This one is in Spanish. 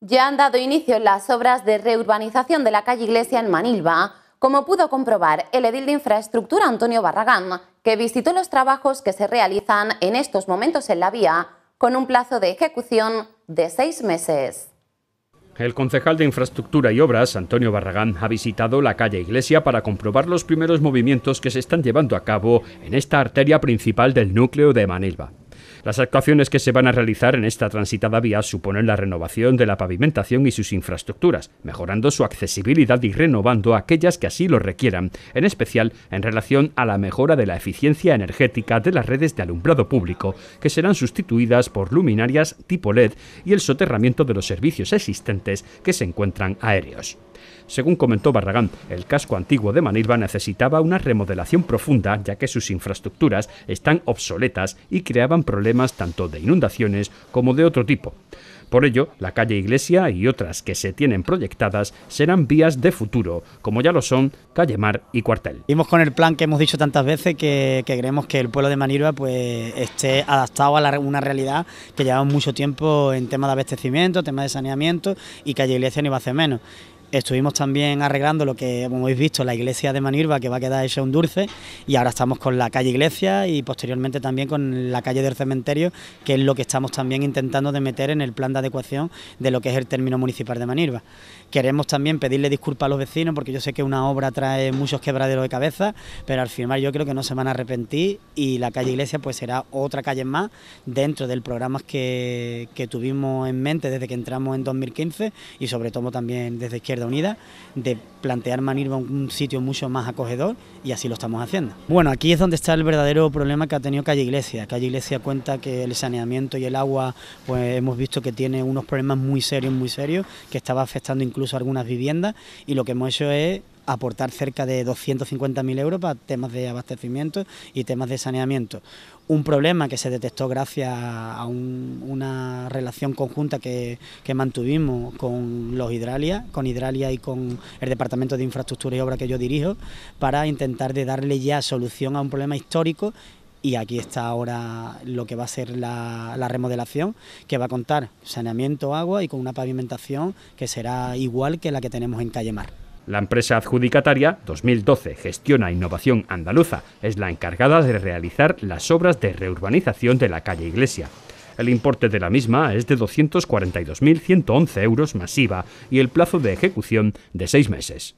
ya han dado inicio las obras de reurbanización de la calle Iglesia en Manilva, como pudo comprobar el edil de infraestructura Antonio Barragán, que visitó los trabajos que se realizan en estos momentos en la vía, con un plazo de ejecución de seis meses. El concejal de Infraestructura y Obras, Antonio Barragán, ha visitado la calle Iglesia para comprobar los primeros movimientos que se están llevando a cabo en esta arteria principal del núcleo de Manilva. Las actuaciones que se van a realizar en esta transitada vía suponen la renovación de la pavimentación y sus infraestructuras, mejorando su accesibilidad y renovando aquellas que así lo requieran, en especial en relación a la mejora de la eficiencia energética de las redes de alumbrado público, que serán sustituidas por luminarias tipo LED y el soterramiento de los servicios existentes que se encuentran aéreos. Según comentó Barragán, el casco antiguo de Manilva necesitaba una remodelación profunda ya que sus infraestructuras están obsoletas y creaban problemas tanto de inundaciones como de otro tipo. Por ello, la calle Iglesia y otras que se tienen proyectadas serán vías de futuro, como ya lo son Calle Mar y Cuartel. Vimos con el plan que hemos dicho tantas veces que, queremos que el pueblo de Manirva pues, esté adaptado a la, una realidad que llevamos mucho tiempo en tema de abastecimiento, tema de saneamiento y Calle Iglesia ni va a hacer menos. Estuvimos también arreglando lo que, como habéis visto, la iglesia de Manirva, que va a quedar ese un dulce, y ahora estamos con la calle Iglesia y posteriormente también con la calle del cementerio, que es lo que estamos también intentando de meter en el plan de adecuación de lo que es el término municipal de Manirva. Queremos también pedirle disculpas a los vecinos, porque yo sé que una obra trae muchos quebraderos de cabeza, pero al final yo creo que no se van a arrepentir y la calle Iglesia pues será otra calle más dentro del programa que, que tuvimos en mente desde que entramos en 2015 y sobre todo también desde izquierda de Unida de plantear Manirva un sitio mucho más acogedor y así lo estamos haciendo. Bueno, aquí es donde está el verdadero problema que ha tenido Calle Iglesia. Calle Iglesia cuenta que el saneamiento y el agua, pues hemos visto que tiene unos problemas muy serios, muy serios, que estaba afectando incluso a algunas viviendas y lo que hemos hecho es aportar cerca de 250.000 euros para temas de abastecimiento y temas de saneamiento. Un problema que se detectó gracias a una relación conjunta que, que, mantuvimos con los Hidralia, con Hidralia y con el Departamento de Infraestructura y Obra que yo dirijo, para intentar de darle ya solución a un problema histórico y aquí está ahora lo que va a ser la, la, remodelación, que va a contar saneamiento, agua y con una pavimentación que será igual que la que tenemos en Calle Mar. La empresa adjudicataria 2012 Gestiona Innovación Andaluza es la encargada de realizar las obras de reurbanización de la calle Iglesia. El importe de la misma es de 242.111 euros masiva y el plazo de ejecución de seis meses.